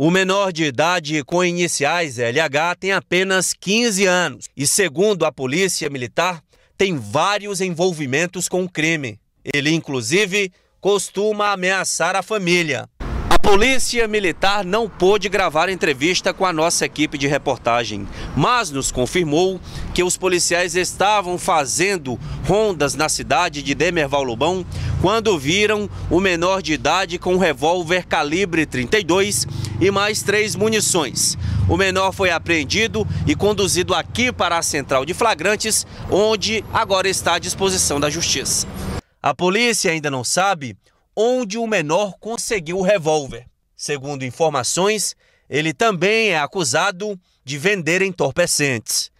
O menor de idade com iniciais LH tem apenas 15 anos e, segundo a Polícia Militar, tem vários envolvimentos com o crime. Ele, inclusive, costuma ameaçar a família. Polícia Militar não pôde gravar entrevista com a nossa equipe de reportagem, mas nos confirmou que os policiais estavam fazendo rondas na cidade de Demerval Lobão quando viram o menor de idade com um revólver calibre 32 e mais três munições. O menor foi apreendido e conduzido aqui para a central de flagrantes, onde agora está à disposição da justiça. A polícia ainda não sabe onde o menor conseguiu o revólver. Segundo informações, ele também é acusado de vender entorpecentes.